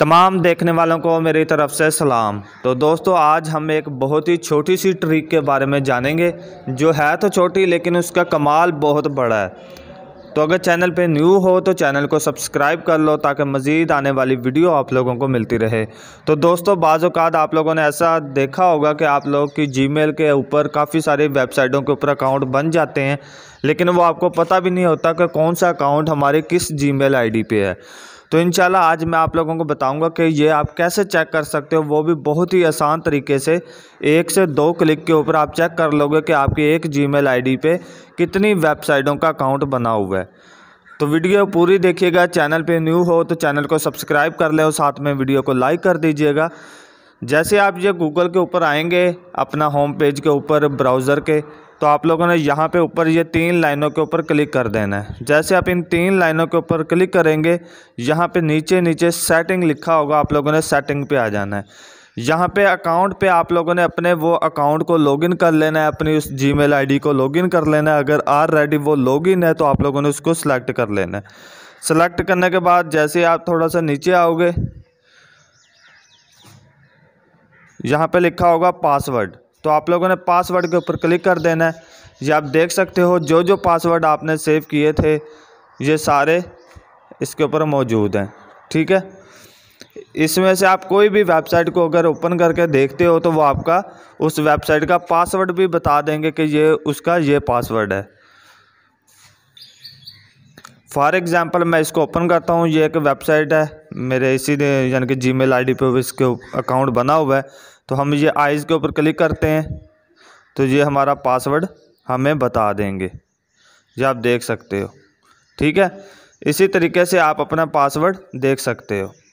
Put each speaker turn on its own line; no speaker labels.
तमाम देखने वालों को मेरी तरफ़ से सलाम तो दोस्तों आज हम एक बहुत ही छोटी सी ट्रिक के बारे में जानेंगे जो है तो छोटी लेकिन उसका कमाल बहुत बड़ा है तो अगर चैनल पे न्यू हो तो चैनल को सब्सक्राइब कर लो ताकि मज़ीद आने वाली वीडियो आप लोगों को मिलती रहे तो दोस्तों बाज़ात आप लोगों ने ऐसा देखा होगा कि आप लोग की जीमेल के ऊपर काफ़ी सारी वेबसाइटों के ऊपर अकाउंट बन जाते हैं लेकिन वो आपको पता भी नहीं होता कि कौन सा अकाउंट हमारे किस जी मेल पे है तो इन आज मैं आप लोगों को बताऊंगा कि ये आप कैसे चेक कर सकते हो वो भी बहुत ही आसान तरीके से एक से दो क्लिक के ऊपर आप चेक कर लोगे कि आपकी एक जी मेल पे कितनी वेबसाइटों का अकाउंट बना हुआ है तो वीडियो पूरी देखिएगा चैनल पे न्यू हो तो चैनल को सब्सक्राइब कर ले और साथ में वीडियो को लाइक कर दीजिएगा जैसे आप ये गूगल के ऊपर आएंगे अपना होम पेज के ऊपर ब्राउज़र के तो आप लोगों ने यहाँ पे ऊपर ये तीन लाइनों के ऊपर क्लिक कर देना है जैसे आप इन तीन लाइनों के ऊपर क्लिक करेंगे यहाँ पे नीचे नीचे सेटिंग लिखा होगा आप लोगों ने सेटिंग पे आ जाना है यहाँ पे अकाउंट पे आप लोगों ने अपने वो अकाउंट को लॉगिन कर लेना है अपनी उस जी मेल को लॉगिन कर लेना है अगर आर रेडी वो लॉगिन है तो आप लोगों ने उसको सिलेक्ट कर लेना है सेलेक्ट करने के बाद जैसे आप थोड़ा सा नीचे आओगे यहाँ पे लिखा होगा पासवर्ड तो आप लोगों ने पासवर्ड के ऊपर क्लिक कर देना है ये आप देख सकते हो जो जो पासवर्ड आपने सेव किए थे ये सारे इसके ऊपर मौजूद हैं ठीक है इसमें से आप कोई भी वेबसाइट को अगर ओपन करके देखते हो तो वो आपका उस वेबसाइट का पासवर्ड भी बता देंगे कि ये उसका ये पासवर्ड है फॉर एग्ज़ाम्पल मैं इसको ओपन करता हूँ ये एक वेबसाइट है मेरे इसी यानी कि जी मेल आई डी इसके अकाउंट बना हुआ है तो हम ये आइज़ के ऊपर क्लिक करते हैं तो ये हमारा पासवर्ड हमें बता देंगे ये आप देख सकते हो ठीक है इसी तरीके से आप अपना पासवर्ड देख सकते हो